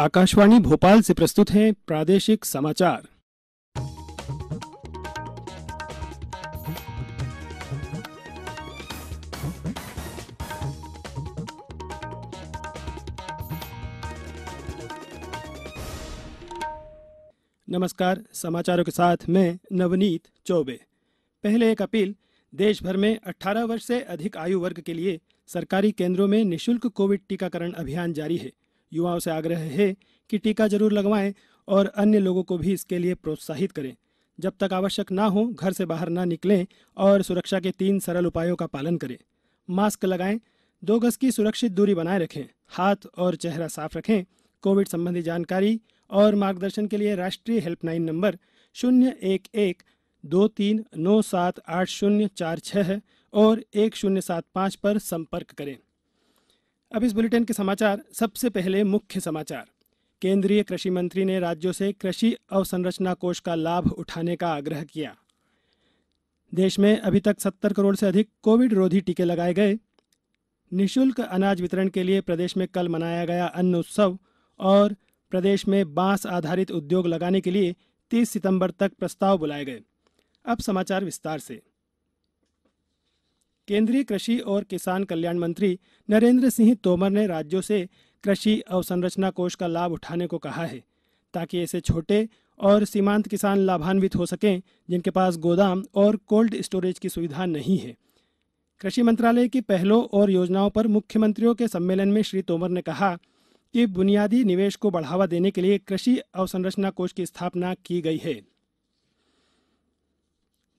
आकाशवाणी भोपाल से प्रस्तुत है प्रादेशिक समाचार नमस्कार समाचारों के साथ मैं नवनीत चौबे पहले एक अपील देश भर में 18 वर्ष से अधिक आयु वर्ग के लिए सरकारी केंद्रों में निशुल्क कोविड टीकाकरण अभियान जारी है युवाओं से आग्रह है कि टीका जरूर लगवाएं और अन्य लोगों को भी इसके लिए प्रोत्साहित करें जब तक आवश्यक ना हो घर से बाहर ना निकलें और सुरक्षा के तीन सरल उपायों का पालन करें मास्क लगाएं दो गज की सुरक्षित दूरी बनाए रखें हाथ और चेहरा साफ रखें कोविड संबंधी जानकारी और मार्गदर्शन के लिए राष्ट्रीय हेल्पलाइन नंबर शून्य एक एक दो तीन नौ सात आठ शून्य चार छः और एक शून्य सात पाँच पर संपर्क करें अब इस बुलेटिन के समाचार सबसे पहले मुख्य समाचार केंद्रीय कृषि मंत्री ने राज्यों से कृषि अवसंरचना कोष का लाभ उठाने का आग्रह किया देश में अभी तक 70 करोड़ से अधिक कोविड रोधी टीके लगाए गए निशुल्क अनाज वितरण के लिए प्रदेश में कल मनाया गया अन्न उत्सव और प्रदेश में बांस आधारित उद्योग लगाने के लिए 30 सितंबर तक प्रस्ताव बुलाए गए अब समाचार विस्तार से केंद्रीय कृषि और किसान कल्याण मंत्री नरेंद्र सिंह तोमर ने राज्यों से कृषि अवसंरचना कोष का लाभ उठाने को कहा है ताकि ऐसे छोटे और सीमांत किसान लाभान्वित हो सकें जिनके पास गोदाम और कोल्ड स्टोरेज की सुविधा नहीं है कृषि मंत्रालय की पहलों और योजनाओं पर मुख्यमंत्रियों के सम्मेलन में श्री तोमर ने कहा कि बुनियादी निवेश को बढ़ावा देने के लिए कृषि अवसंरचना कोष की स्थापना की गई है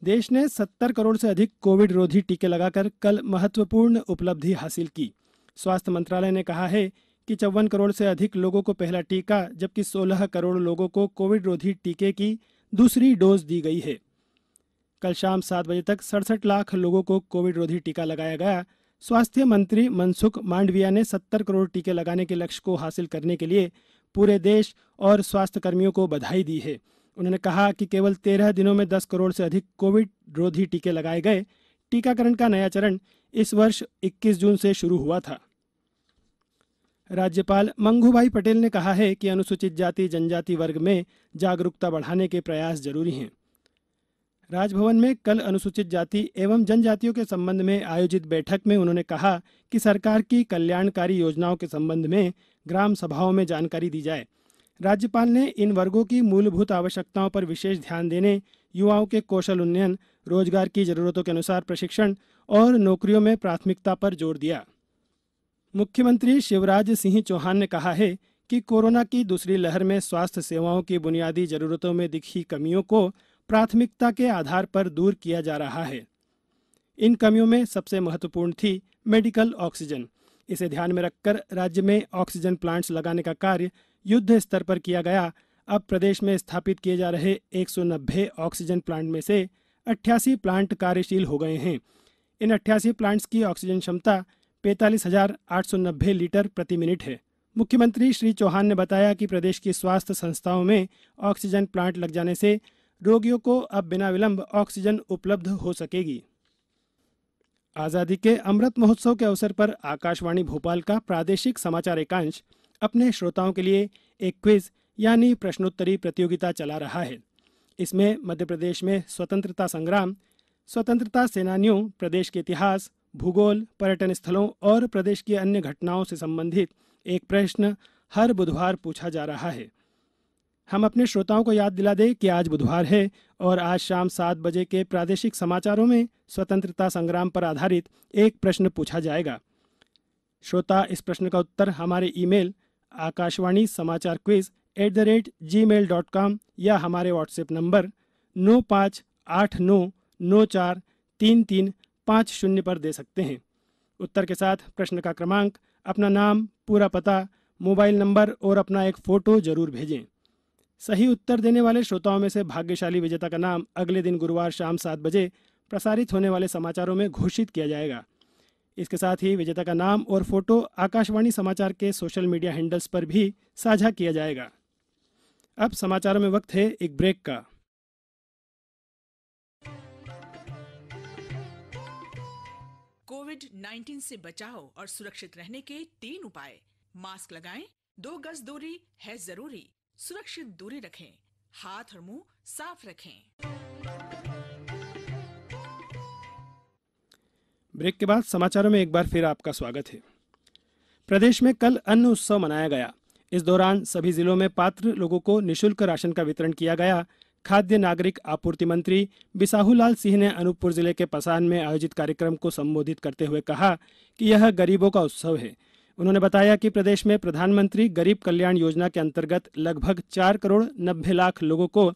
देश ने 70 करोड़ से अधिक कोविड रोधी टीके लगाकर कल महत्वपूर्ण उपलब्धि हासिल की स्वास्थ्य मंत्रालय ने कहा है कि चौवन करोड़ से अधिक लोगों को पहला टीका जबकि 16 करोड़ लोगों को कोविड रोधी टीके की दूसरी डोज दी गई है कल शाम सात बजे तक सड़सठ लाख लोगों को कोविड रोधी टीका लगाया गया स्वास्थ्य मंत्री मनसुख मांडविया ने 70 करोड़ टीके लगाने के लक्ष्य को हासिल करने के लिए पूरे देश और स्वास्थ्यकर्मियों को बधाई दी है उन्होंने कहा कि केवल तेरह दिनों में दस करोड़ से अधिक कोविड रोधी टीके लगाए गए टीकाकरण का नया चरण इस वर्ष 21 जून से शुरू हुआ था राज्यपाल मंगूभाई पटेल ने कहा है कि अनुसूचित जाति जनजाति वर्ग में जागरूकता बढ़ाने के प्रयास जरूरी हैं राजभवन में कल अनुसूचित जाति एवं जनजातियों के संबंध में आयोजित बैठक में उन्होंने कहा कि सरकार की कल्याणकारी योजनाओं के संबंध में ग्राम सभाओं में जानकारी दी जाए राज्यपाल ने इन वर्गों की मूलभूत आवश्यकताओं पर विशेष ध्यान देने युवाओं के कौशल उन्नयन रोजगार की जरूरतों के अनुसार प्रशिक्षण और नौकरियों में प्राथमिकता पर जोर दिया मुख्यमंत्री शिवराज सिंह चौहान ने कहा है कि कोरोना की दूसरी लहर में स्वास्थ्य सेवाओं की बुनियादी जरूरतों में दिखी कमियों को प्राथमिकता के आधार पर दूर किया जा रहा है इन कमियों में सबसे महत्वपूर्ण थी मेडिकल ऑक्सीजन इसे ध्यान में रखकर राज्य में ऑक्सीजन प्लांट्स लगाने का कार्य युद्ध स्तर पर किया गया अब प्रदेश में स्थापित किए जा रहे 190 ऑक्सीजन प्लांट में से अट्ठासी प्लांट कार्यशील हो गए हैं इन अट्ठासी प्लांट्स की ऑक्सीजन क्षमता पैंतालीस लीटर प्रति मिनट है मुख्यमंत्री श्री चौहान ने बताया कि प्रदेश की स्वास्थ्य संस्थाओं में ऑक्सीजन प्लांट लग जाने से रोगियों को अब बिना विलंब ऑक्सीजन उपलब्ध हो सकेगी आज़ादी के अमृत महोत्सव के अवसर पर आकाशवाणी भोपाल का प्रादेशिक समाचार एकांश अपने श्रोताओं के लिए एक क्विज यानी प्रश्नोत्तरी प्रतियोगिता चला रहा है इसमें मध्य प्रदेश में स्वतंत्रता संग्राम स्वतंत्रता सेनानियों प्रदेश के इतिहास भूगोल पर्यटन स्थलों और प्रदेश की अन्य घटनाओं से संबंधित एक प्रश्न हर बुधवार पूछा जा रहा है हम अपने श्रोताओं को याद दिला दें कि आज बुधवार है और आज शाम सात बजे के प्रादेशिक समाचारों में स्वतंत्रता संग्राम पर आधारित एक प्रश्न पूछा जाएगा श्रोता इस प्रश्न का उत्तर हमारे ईमेल आकाशवाणी समाचार quiz at the rate gmail dot com या हमारे व्हाट्सएप नंबर नौ पाँच आठ नौ नौ चार तीन तीन पाँच शून्य पर दे सकते हैं उत्तर के साथ प्रश्न का क्रमांक अपना नाम पूरा पता मोबाइल नंबर और अपना एक फ़ोटो जरूर भेजें सही उत्तर देने वाले श्रोताओं में से भाग्यशाली विजेता का नाम अगले दिन गुरुवार शाम सात बजे प्रसारित होने वाले समाचारों में घोषित किया जाएगा इसके साथ ही विजेता का नाम और फोटो आकाशवाणी समाचार के सोशल मीडिया हैंडल्स पर भी साझा किया जाएगा अब समाचारों में वक्त है एक ब्रेक का कोविड 19 से बचाव और सुरक्षित रहने के तीन उपाय मास्क लगाएं, दो गज दूरी है जरूरी सुरक्षित दूरी रखें हाथ और मुंह साफ रखें ब्रेक के बाद समाचारों में एक बार फिर आपका स्वागत है प्रदेश में कल अन्न उत्सव मनाया गया इस दौरान सभी जिलों में पात्र लोगों को निशुल्क राशन का वितरण किया गया खाद्य नागरिक आपूर्ति मंत्री बिसाहूलाल सिंह ने अनूपपुर जिले के पसान में आयोजित कार्यक्रम को संबोधित करते हुए कहा कि यह गरीबों का उत्सव है उन्होंने बताया कि प्रदेश में प्रधानमंत्री गरीब कल्याण योजना के अंतर्गत लगभग चार करोड़ नब्बे लाख लोगों को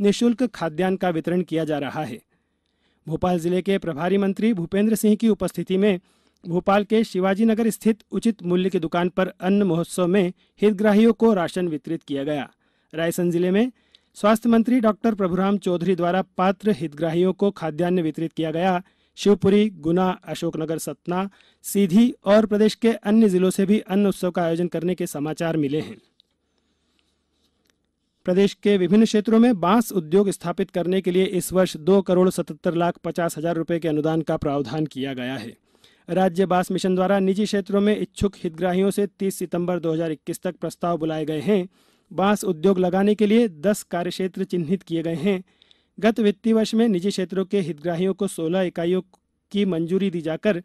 निःशुल्क खाद्यान्न का वितरण किया जा रहा है भोपाल जिले के प्रभारी मंत्री भूपेंद्र सिंह की उपस्थिति में भोपाल के शिवाजी नगर स्थित उचित मूल्य की दुकान पर अन्न महोत्सव में हितग्राहियों को राशन वितरित किया गया रायसेन जिले में स्वास्थ्य मंत्री डॉक्टर प्रभुराम चौधरी द्वारा पात्र हितग्राहियों को खाद्यान्न वितरित किया गया शिवपुरी गुना अशोकनगर सतना सीधी और प्रदेश के अन्य जिलों से भी अन्न उत्सव का आयोजन करने के समाचार मिले हैं प्रदेश के विभिन्न क्षेत्रों में बांस उद्योग स्थापित करने के लिए इस वर्ष दो करोड़ सतहत्तर लाख पचास हजार रुपये के अनुदान का प्रावधान किया गया है राज्य बांस मिशन द्वारा निजी क्षेत्रों में इच्छुक हितग्राहियों से 30 सितंबर 2021 तक प्रस्ताव बुलाए गए हैं बांस उद्योग लगाने के लिए 10 कार्यक्षेत्र चिन्हित किए गए हैं गत वित्तीय वर्ष में निजी क्षेत्रों के हितग्राहियों को 16 इकाइयों की मंजूरी दी जाकर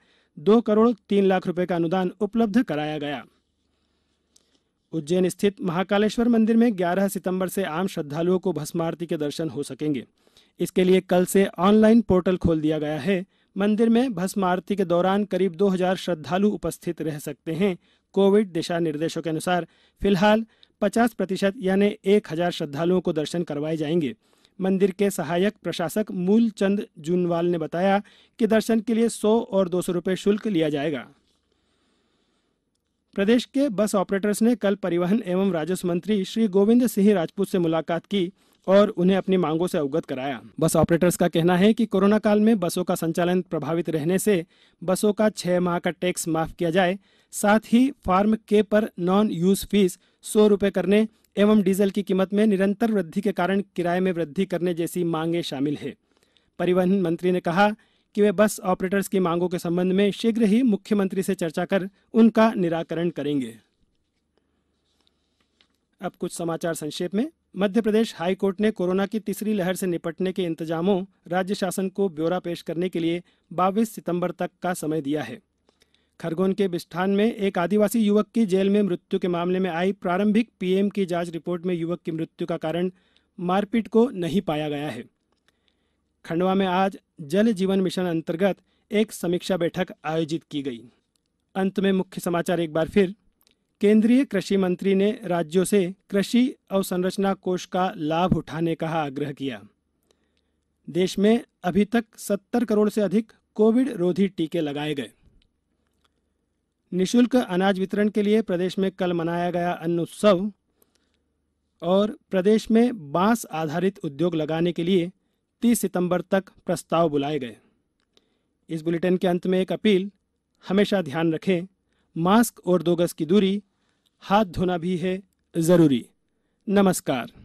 दो करोड़ तीन लाख रुपये का अनुदान उपलब्ध कराया गया उज्जैन स्थित महाकालेश्वर मंदिर में 11 सितंबर से आम श्रद्धालुओं को भस्म आरती के दर्शन हो सकेंगे इसके लिए कल से ऑनलाइन पोर्टल खोल दिया गया है मंदिर में भस्म आरती के दौरान करीब 2000 श्रद्धालु उपस्थित रह सकते हैं कोविड दिशा निर्देशों के अनुसार फिलहाल 50 प्रतिशत यानी एक श्रद्धालुओं को दर्शन करवाए जाएंगे मंदिर के सहायक प्रशासक मूलचंद जूनवाल ने बताया कि दर्शन के लिए 100 और 200 रुपए शुल्क लिया जाएगा प्रदेश के बस ऑपरेटर्स ने कल परिवहन एवं राजस्व मंत्री श्री गोविंद सिंह राजपूत से मुलाकात की और उन्हें अपनी मांगों से अवगत कराया बस ऑपरेटर्स का कहना है कि कोरोना काल में बसों का संचालन प्रभावित रहने से बसों का छह माह का टैक्स माफ किया जाए साथ ही फार्म के पर नॉन यूज फीस सौ रुपए करने एवं डीजल की कीमत में निरंतर वृद्धि के कारण किराए में वृद्धि करने जैसी मांगे शामिल है परिवहन मंत्री ने कहा कि वे बस ऑपरेटर्स की मांगों के संबंध में शीघ्र ही मुख्यमंत्री से चर्चा कर उनका निराकरण करेंगे अब कुछ समाचार संक्षेप में मध्य प्रदेश हाई कोर्ट ने कोरोना की तीसरी लहर से निपटने के इंतजामों राज्य शासन को ब्यौरा पेश करने के लिए 22 सितंबर तक का समय दिया है खरगोन के बिस्थान में एक आदिवासी युवक की जेल में मृत्यु के मामले में आई प्रारंभिक पीएम की जांच रिपोर्ट में युवक की मृत्यु का कारण मारपीट को नहीं पाया गया है खंडवा में आज जल जीवन मिशन अंतर्गत एक समीक्षा बैठक आयोजित की गई अंत में मुख्य समाचार एक बार फिर केंद्रीय कृषि मंत्री ने राज्यों से कृषि अवसंरचना कोष का लाभ उठाने का आग्रह किया देश में अभी तक 70 करोड़ से अधिक कोविड रोधी टीके लगाए गए निशुल्क अनाज वितरण के लिए प्रदेश में कल मनाया गया अन्न उत्सव और प्रदेश में बांस आधारित उद्योग लगाने के लिए 31 सितंबर तक प्रस्ताव बुलाए गए इस बुलेटिन के अंत में एक अपील हमेशा ध्यान रखें मास्क और दो गज की दूरी हाथ धोना भी है ज़रूरी नमस्कार